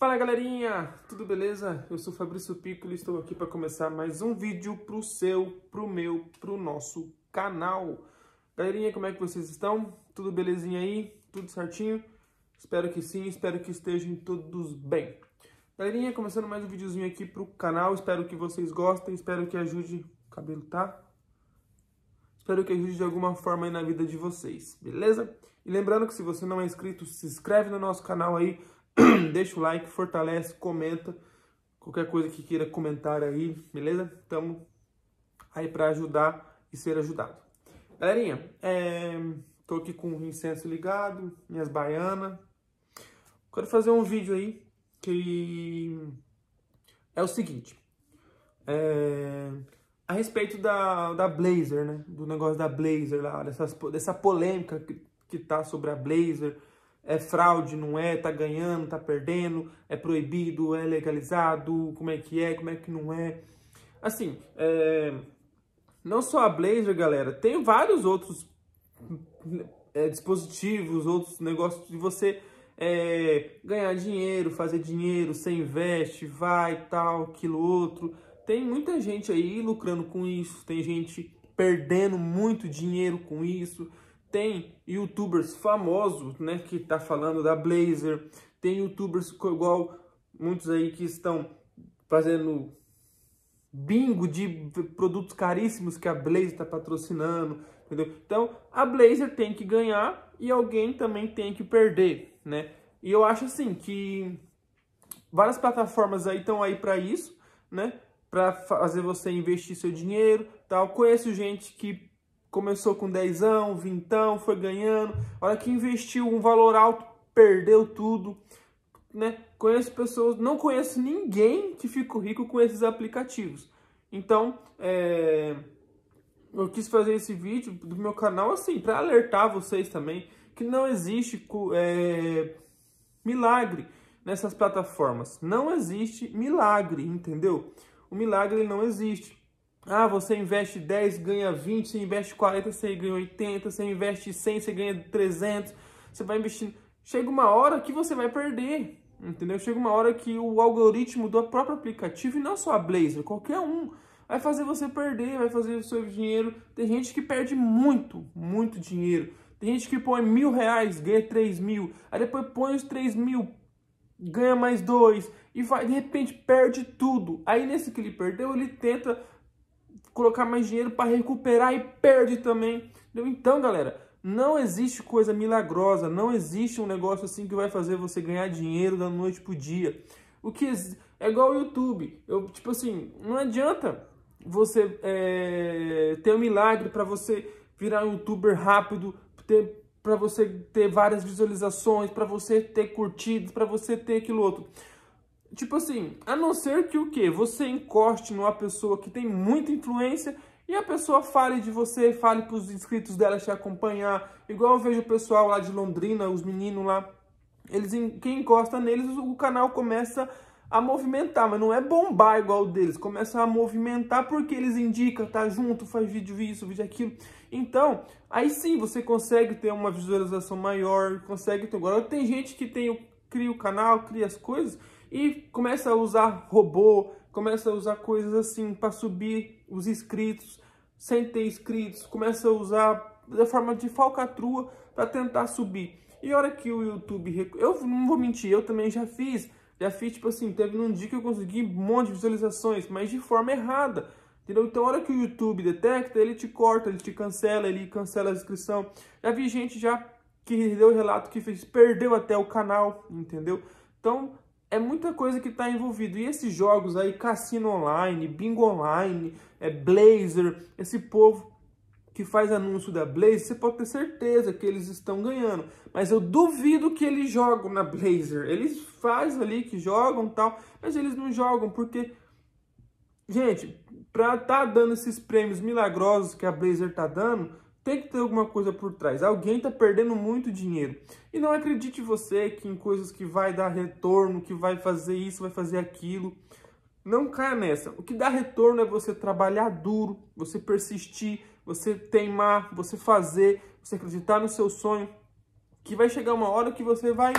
Fala galerinha, tudo beleza? Eu sou Fabrício Piccolo e estou aqui para começar mais um vídeo pro seu, pro meu, pro nosso canal. Galerinha, como é que vocês estão? Tudo belezinha aí? Tudo certinho? Espero que sim, espero que estejam todos bem. Galerinha, começando mais um videozinho aqui pro canal, espero que vocês gostem, espero que ajude... O cabelo tá? Espero que ajude de alguma forma aí na vida de vocês, beleza? E lembrando que se você não é inscrito, se inscreve no nosso canal aí, Deixa o like, fortalece, comenta. Qualquer coisa que queira comentar aí, beleza? Estamos aí para ajudar e ser ajudado. Galerinha, é... tô aqui com o incenso ligado, minhas baianas. Quero fazer um vídeo aí que é o seguinte. É... A respeito da, da Blazer, né? Do negócio da Blazer lá, dessas, dessa polêmica que, que tá sobre a Blazer é fraude, não é, tá ganhando, tá perdendo, é proibido, é legalizado, como é que é, como é que não é. Assim, é, não só a Blazer, galera, tem vários outros é, dispositivos, outros negócios de você é, ganhar dinheiro, fazer dinheiro, você investe, vai, tal, aquilo, outro. Tem muita gente aí lucrando com isso, tem gente perdendo muito dinheiro com isso. Tem youtubers famosos, né, que tá falando da Blazer. Tem youtubers igual muitos aí que estão fazendo bingo de produtos caríssimos que a Blazer está patrocinando, entendeu? Então, a Blazer tem que ganhar e alguém também tem que perder, né? E eu acho assim que várias plataformas aí estão aí para isso, né? Para fazer você investir seu dinheiro, tal. Conheço gente que Começou com dezão, vintão, foi ganhando. A hora que investiu um valor alto, perdeu tudo. Né? Conheço pessoas, não conheço ninguém que ficou rico com esses aplicativos. Então, é, eu quis fazer esse vídeo do meu canal assim, para alertar vocês também que não existe é, milagre nessas plataformas. Não existe milagre, entendeu? O milagre não existe. Ah, você investe 10, ganha 20, você investe 40, você ganha 80, você investe 100, você ganha 300, você vai investindo. Chega uma hora que você vai perder, entendeu? Chega uma hora que o algoritmo do próprio aplicativo, e não só a Blazer, qualquer um, vai fazer você perder, vai fazer o seu dinheiro. Tem gente que perde muito, muito dinheiro. Tem gente que põe mil reais, ganha três mil, aí depois põe os três mil, ganha mais dois, e vai, de repente perde tudo. Aí nesse que ele perdeu, ele tenta colocar mais dinheiro para recuperar e perde também. Então, galera, não existe coisa milagrosa, não existe um negócio assim que vai fazer você ganhar dinheiro da noite pro dia. O que é igual o YouTube. Eu, tipo assim, não adianta você é, ter um milagre para você virar um youtuber rápido, ter para você ter várias visualizações, para você ter curtidas, para você ter aquilo outro. Tipo assim, a não ser que o quê? Você encoste numa pessoa que tem muita influência e a pessoa fale de você, fale para os inscritos dela te acompanhar. Igual eu vejo o pessoal lá de Londrina, os meninos lá. Eles, quem encosta neles, o canal começa a movimentar, mas não é bombar igual o deles, começa a movimentar porque eles indicam, tá junto, faz vídeo isso, vídeo aquilo. Então, aí sim você consegue ter uma visualização maior, consegue ter... Agora tem gente que tem, cria o canal, cria as coisas, e começa a usar robô, começa a usar coisas assim para subir os inscritos, sem ter inscritos, começa a usar da forma de falcatrua para tentar subir. E a hora que o YouTube, eu não vou mentir, eu também já fiz, já fiz tipo assim, teve num dia que eu consegui um monte de visualizações, mas de forma errada. Entendeu? Então, a hora que o YouTube detecta, ele te corta, ele te cancela, ele cancela a inscrição. Já vi gente já que deu relato que fez, perdeu até o canal, entendeu? Então, é muita coisa que está envolvido. E esses jogos aí, cassino online, bingo online, é Blazer, esse povo que faz anúncio da Blazer, você pode ter certeza que eles estão ganhando. Mas eu duvido que eles jogam na Blazer. Eles fazem ali que jogam tal, mas eles não jogam porque... Gente, para tá dando esses prêmios milagrosos que a Blazer tá dando, tem que ter alguma coisa por trás. Alguém está perdendo muito dinheiro. E não acredite você que em coisas que vai dar retorno, que vai fazer isso, vai fazer aquilo. Não caia nessa. O que dá retorno é você trabalhar duro, você persistir, você teimar, você fazer, você acreditar no seu sonho. Que vai chegar uma hora que você vai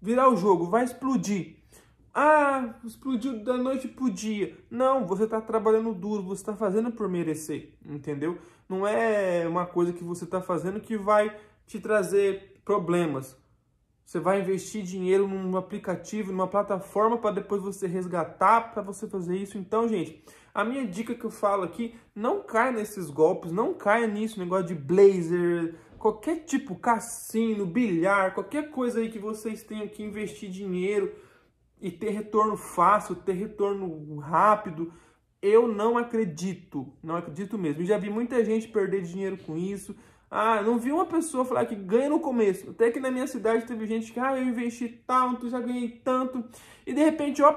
virar o jogo, vai explodir. Ah, explodiu da noite pro dia. Não, você está trabalhando duro, você está fazendo por merecer, entendeu? Não é uma coisa que você está fazendo que vai te trazer problemas. Você vai investir dinheiro num aplicativo, numa plataforma para depois você resgatar para você fazer isso. Então, gente, a minha dica que eu falo aqui, não caia nesses golpes, não caia nisso, negócio de blazer, qualquer tipo, cassino, bilhar, qualquer coisa aí que vocês tenham que investir dinheiro e ter retorno fácil, ter retorno rápido. Eu não acredito, não acredito mesmo. Eu já vi muita gente perder dinheiro com isso. Ah, não vi uma pessoa falar que ganha no começo. Até que na minha cidade teve gente que, ah, eu investi tanto, já ganhei tanto. E de repente, ó,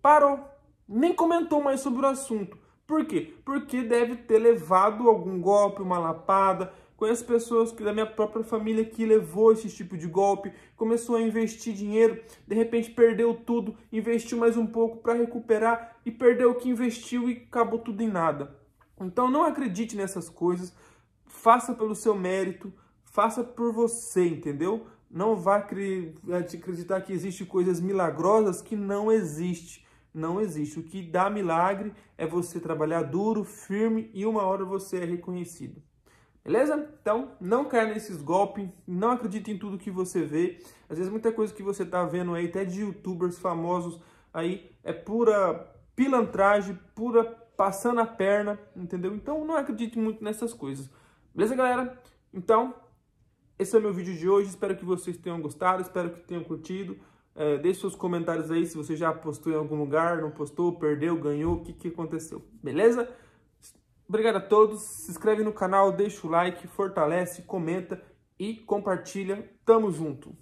parou. Nem comentou mais sobre o assunto. Por quê? Porque deve ter levado algum golpe, uma lapada, Conheço pessoas da minha própria família que levou esse tipo de golpe, começou a investir dinheiro, de repente perdeu tudo, investiu mais um pouco para recuperar e perdeu o que investiu e acabou tudo em nada. Então não acredite nessas coisas, faça pelo seu mérito, faça por você, entendeu? Não vá acreditar que existem coisas milagrosas que não existe. Não existe. O que dá milagre é você trabalhar duro, firme e uma hora você é reconhecido. Beleza? Então, não caia nesses golpes, não acredite em tudo que você vê. Às vezes, muita coisa que você tá vendo aí, até de youtubers famosos aí, é pura pilantragem, pura passando a perna, entendeu? Então, não acredite muito nessas coisas. Beleza, galera? Então, esse é o meu vídeo de hoje. Espero que vocês tenham gostado, espero que tenham curtido. É, deixe seus comentários aí se você já postou em algum lugar, não postou, perdeu, ganhou, o que, que aconteceu, beleza? Obrigado a todos, se inscreve no canal, deixa o like, fortalece, comenta e compartilha. Tamo junto!